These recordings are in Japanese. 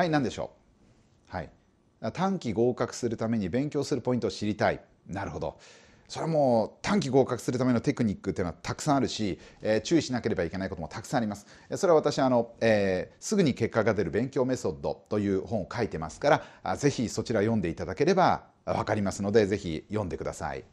はい何でしょうはい短期合格するために勉強するポイントを知りたいなるほどそれはもう短期合格するためのテクニックっていうのはたくさんあるし、えー、注意しなければいけないこともたくさんあります。それは私あの、えー、すぐに結果が出る勉強メソッドという本を書いてますから、ぜひそちら読んでいただければわかりますので、ぜひ読んでください。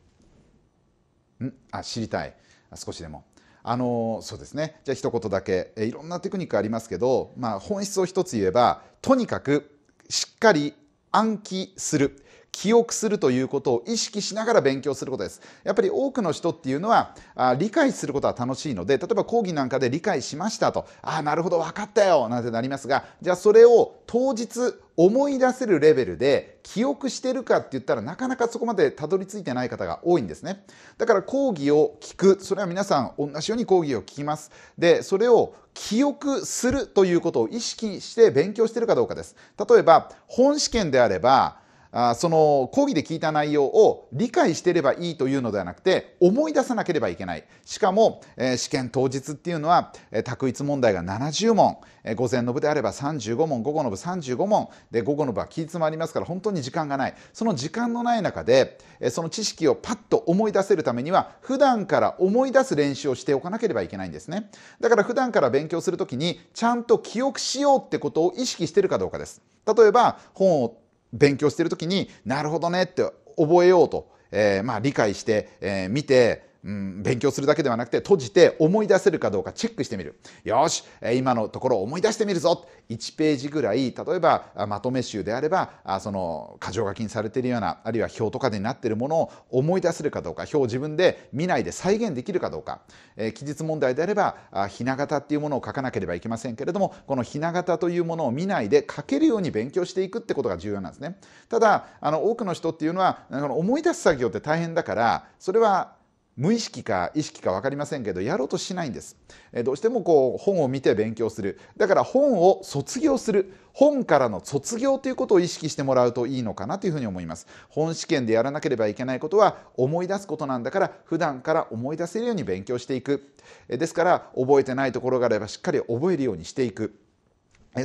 んあ知りたい。少しでも。あのそうですねじゃあ一言だけいろんなテクニックありますけど、まあ、本質を一つ言えばとにかくしっかり暗記する記憶するということを意識しながら勉強することです。やっぱり多くの人っていうのはあ理解することは楽しいので例えば講義なんかで理解しましたとああなるほど分かったよなんてなりますがじゃあそれを当日思い出せるレベルで記憶してるかって言ったらなかなかそこまでたどり着いてない方が多いんですねだから講義を聞くそれは皆さん同じように講義を聞きますでそれを記憶するということを意識して勉強してるかどうかです例えば本試験であればあその講義で聞いた内容を理解していればいいというのではなくて思い出さなければいけないしかも、え試験当日っていうのは、え択一問題が70問、え午前の部であれば35問午後の部35問で午後の部は期日もありますから本当に時間がないその時間のない中で、えその知識をパッと思い出せるためには普段から思い出す練習をしておかなければいけないんですねだから普段から勉強するときにちゃんと記憶しようってことを意識してるかどうかです例えば本を勉強してる時になるほどねって覚えようと、えー、まあ理解してえー、見てうん、勉強するだけではなくて閉じて思い出せるかどうかチェックしてみるよし今のところ思い出してみるぞ1ページぐらい例えばまとめ集であればその箇条書きにされているようなあるいは表とかでになっているものを思い出せるかどうか表を自分で見ないで再現できるかどうか、えー、記述問題であればひな形っていうものを書かなければいけませんけれどもこのひな形というものを見ないで書けるように勉強していくってことが重要なんですねただあの多くの人っていうのはの思い出す作業って大変だからそれは無意識か意識か分かりませんけどやろうとしないんです、えどうしてもこう本を見て勉強するだから本を卒業する本からの卒業ということを意識してもらうといいのかなというふうに思います本試験でやらなければいけないことは思い出すことなんだから普段から思い出せるように勉強していくですから覚えてないところがあればしっかり覚えるようにしていく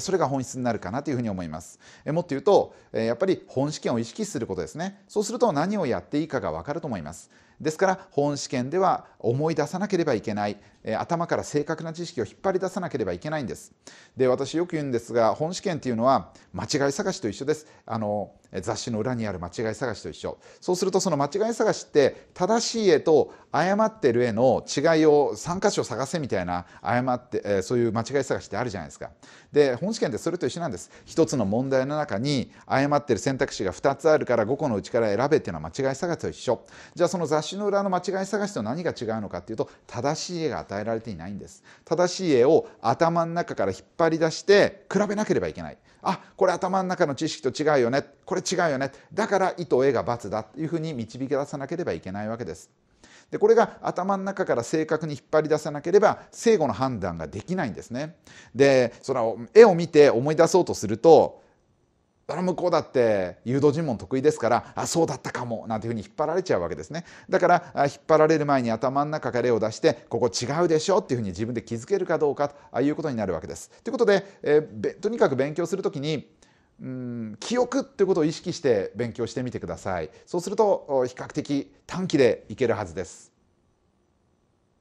それが本質になるかなというふに思います。もっと言うと、やっぱり本試験を意識することですね。そうすると何をやっていいかがわかると思います。ですから、本試験では思い出さなければいけない、え頭から正確な知識を引っ張り出さなければいけないんです。で私よく言うんですが本試験っていうのは間違い探しと一緒です。あの雑誌の裏にある間違い探しと一緒そうするとその間違い探しって正しい絵と誤ってる絵の違いを3箇所探せみたいな誤って、えそういう間違い探しってあるじゃないですかで本試験ってそれと一緒なんです一つの問題の中に誤ってる選択肢が2つあるから5個のうちから選べっていうのは間違い探しと一緒じゃあその雑誌の裏の間違い探しと何が違うのかっていうと正しい絵が与えられていないんです正しい絵を頭の中から引っ張り出して比べなければいけないあこれ頭の中の知識と違うよねこれ違うよねだから意と絵が×だというふうに導き出さなければいけないわけですでこれが頭の中から正確に引っ張り出さなければ正誤の判断ができないんですねでその絵を見て思い出そうとするとあの向こうだって誘導尋問得意ですからあそうだったかもなんていうふうに引っ張られちゃうわけですねだから引っ張られる前に頭の中から例を出してここ違うでしょっていうふうに自分で気づけるかどうかということになるわけです。ということで、えー、とにかく勉強するときにうん記憶ということを意識して勉強してみてくださいそうすると比較的短期でいけるはずです。